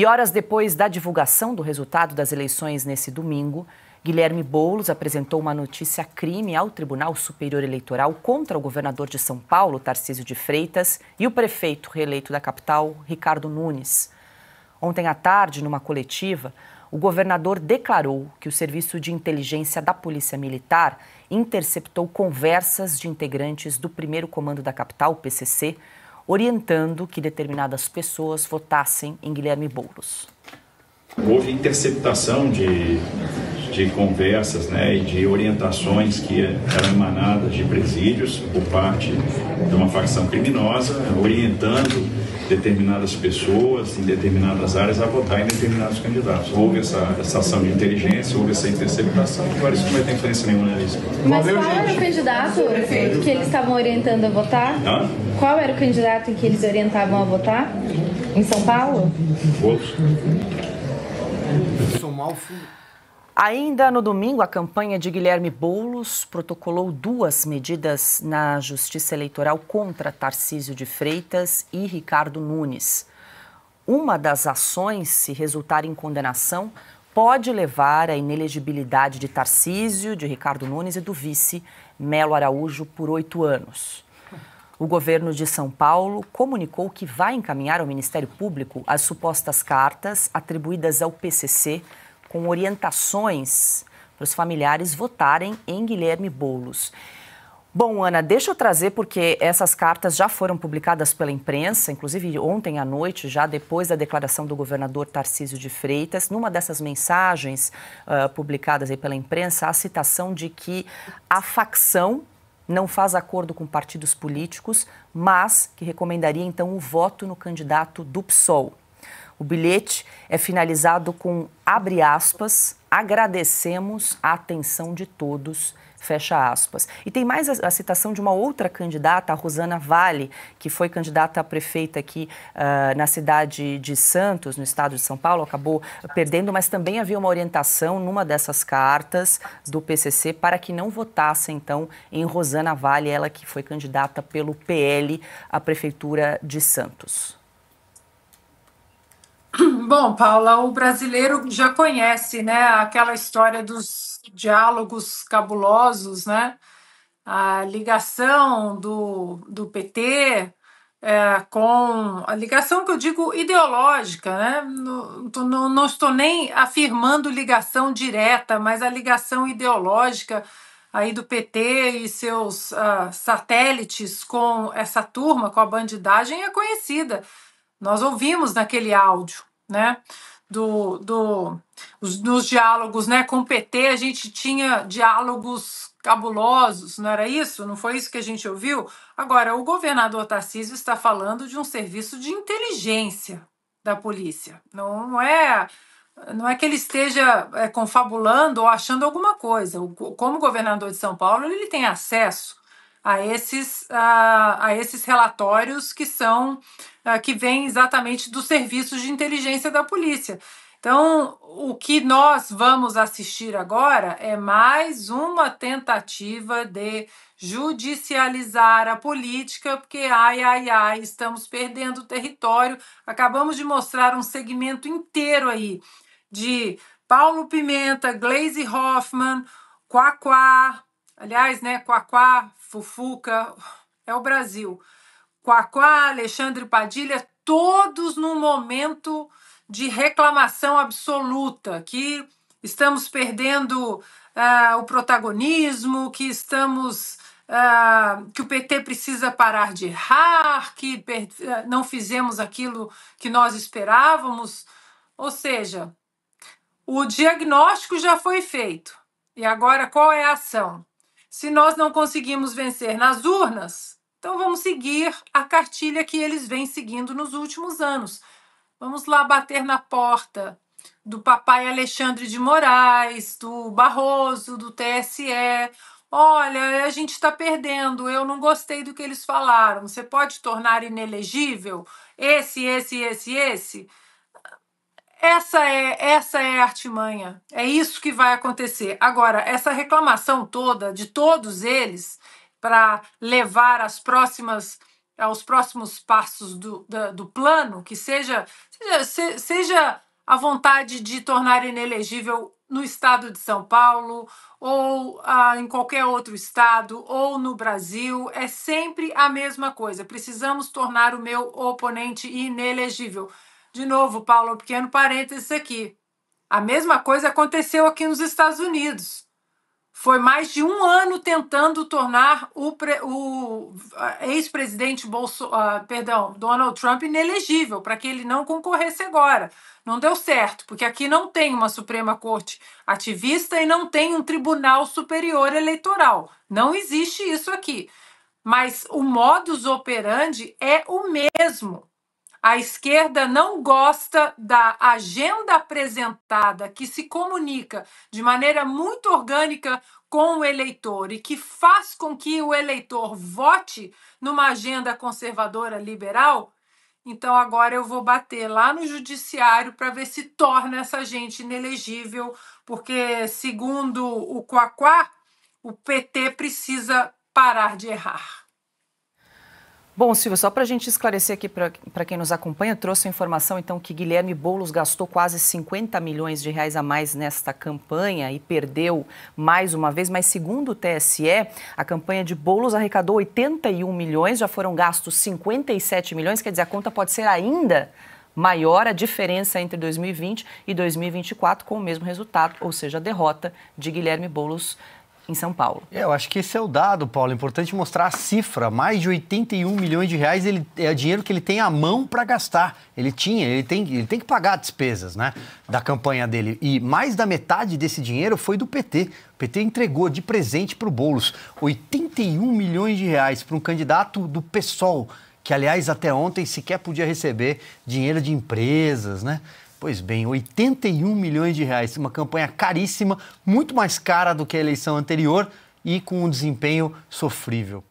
E horas depois da divulgação do resultado das eleições nesse domingo, Guilherme Boulos apresentou uma notícia crime ao Tribunal Superior Eleitoral contra o governador de São Paulo, Tarcísio de Freitas, e o prefeito reeleito da capital, Ricardo Nunes. Ontem à tarde, numa coletiva, o governador declarou que o serviço de inteligência da Polícia Militar interceptou conversas de integrantes do primeiro comando da capital, PCC, orientando que determinadas pessoas votassem em Guilherme Boulos. Houve interceptação de, de conversas né, e de orientações que eram emanadas de presídios por parte de uma facção criminosa, orientando determinadas pessoas em determinadas áreas a votar em determinados candidatos. Houve essa, essa ação de inteligência, houve essa interceptação, agora isso não vai ter influência nenhuma nisso. Mas Valeu, qual gente. era o candidato que eles estavam orientando a votar? Hã? Qual era o candidato em que eles orientavam a votar? Em São Paulo? Outros. São Malfo. Ainda no domingo, a campanha de Guilherme Boulos protocolou duas medidas na Justiça Eleitoral contra Tarcísio de Freitas e Ricardo Nunes. Uma das ações, se resultar em condenação, pode levar à inelegibilidade de Tarcísio, de Ricardo Nunes e do vice Melo Araújo por oito anos. O governo de São Paulo comunicou que vai encaminhar ao Ministério Público as supostas cartas atribuídas ao PCC com orientações para os familiares votarem em Guilherme Boulos. Bom, Ana, deixa eu trazer, porque essas cartas já foram publicadas pela imprensa, inclusive ontem à noite, já depois da declaração do governador Tarcísio de Freitas. Numa dessas mensagens uh, publicadas aí pela imprensa, a citação de que a facção não faz acordo com partidos políticos, mas que recomendaria então o voto no candidato do PSOL. O bilhete é finalizado com abre aspas, agradecemos a atenção de todos. Fecha aspas. E tem mais a, a citação de uma outra candidata, a Rosana Vale, que foi candidata a prefeita aqui uh, na cidade de Santos, no estado de São Paulo, acabou perdendo, mas também havia uma orientação numa dessas cartas do PCC para que não votasse, então, em Rosana Vale, ela que foi candidata pelo PL à prefeitura de Santos. Bom, Paula, o brasileiro já conhece, né, aquela história dos diálogos cabulosos, né? A ligação do, do PT é, com a ligação que eu digo ideológica, né? Não, não, não estou nem afirmando ligação direta, mas a ligação ideológica aí do PT e seus uh, satélites com essa turma, com a bandidagem, é conhecida. Nós ouvimos naquele áudio né? Do, do, os, nos diálogos né, com o PT, a gente tinha diálogos cabulosos, não era isso? Não foi isso que a gente ouviu? Agora, o governador Tarcísio está falando de um serviço de inteligência da polícia. Não é não é que ele esteja é, confabulando ou achando alguma coisa. O, como governador de São Paulo, ele tem acesso a esses, a, a esses relatórios que são a, ah, que vêm exatamente dos serviços de inteligência da polícia. Então, o que nós vamos assistir agora é mais uma tentativa de judicializar a política, porque ai, ai, ai, estamos perdendo território. Acabamos de mostrar um segmento inteiro aí de Paulo Pimenta, Glaze Hoffman, Quaquá, Aliás, né, Quaquá, Fufuca, é o Brasil. Quaquá, Alexandre Padilha, todos num momento de reclamação absoluta, que estamos perdendo uh, o protagonismo, que estamos uh, que o PT precisa parar de errar, que ah, não fizemos aquilo que nós esperávamos. Ou seja, o diagnóstico já foi feito. E agora qual é a ação? Se nós não conseguimos vencer nas urnas, então vamos seguir a cartilha que eles vêm seguindo nos últimos anos. Vamos lá bater na porta do papai Alexandre de Moraes, do Barroso, do TSE. Olha, a gente está perdendo, eu não gostei do que eles falaram. Você pode tornar inelegível esse, esse, esse, esse? Essa é, essa é a artimanha. É isso que vai acontecer. Agora, essa reclamação toda de todos eles para levar as próximas aos próximos passos do, do plano, que seja, seja, seja a vontade de tornar inelegível no estado de São Paulo, ou ah, em qualquer outro estado, ou no Brasil, é sempre a mesma coisa. Precisamos tornar o meu oponente inelegível. De novo, Paulo, um pequeno parênteses aqui. A mesma coisa aconteceu aqui nos Estados Unidos. Foi mais de um ano tentando tornar o, o ex-presidente Bolso, uh, perdão, Donald Trump inelegível para que ele não concorresse agora. Não deu certo, porque aqui não tem uma Suprema Corte ativista e não tem um Tribunal Superior Eleitoral. Não existe isso aqui. Mas o modus operandi é o mesmo. A esquerda não gosta da agenda apresentada, que se comunica de maneira muito orgânica com o eleitor e que faz com que o eleitor vote numa agenda conservadora liberal. Então agora eu vou bater lá no judiciário para ver se torna essa gente inelegível, porque segundo o Quaquá, o PT precisa parar de errar. Bom, Silvia, só para a gente esclarecer aqui para quem nos acompanha, trouxe a informação então que Guilherme Boulos gastou quase 50 milhões de reais a mais nesta campanha e perdeu mais uma vez, mas segundo o TSE, a campanha de Boulos arrecadou 81 milhões, já foram gastos 57 milhões, quer dizer, a conta pode ser ainda maior a diferença entre 2020 e 2024 com o mesmo resultado, ou seja, a derrota de Guilherme Boulos em São Paulo. É, eu acho que esse é o dado, Paulo. É importante mostrar a cifra. Mais de 81 milhões de reais ele, é dinheiro que ele tem à mão para gastar. Ele tinha, ele tem, ele tem que pagar despesas né, da campanha dele. E mais da metade desse dinheiro foi do PT. O PT entregou de presente para o Boulos 81 milhões de reais para um candidato do PSOL, que, aliás, até ontem sequer podia receber dinheiro de empresas, né? Pois bem, 81 milhões de reais, uma campanha caríssima, muito mais cara do que a eleição anterior e com um desempenho sofrível.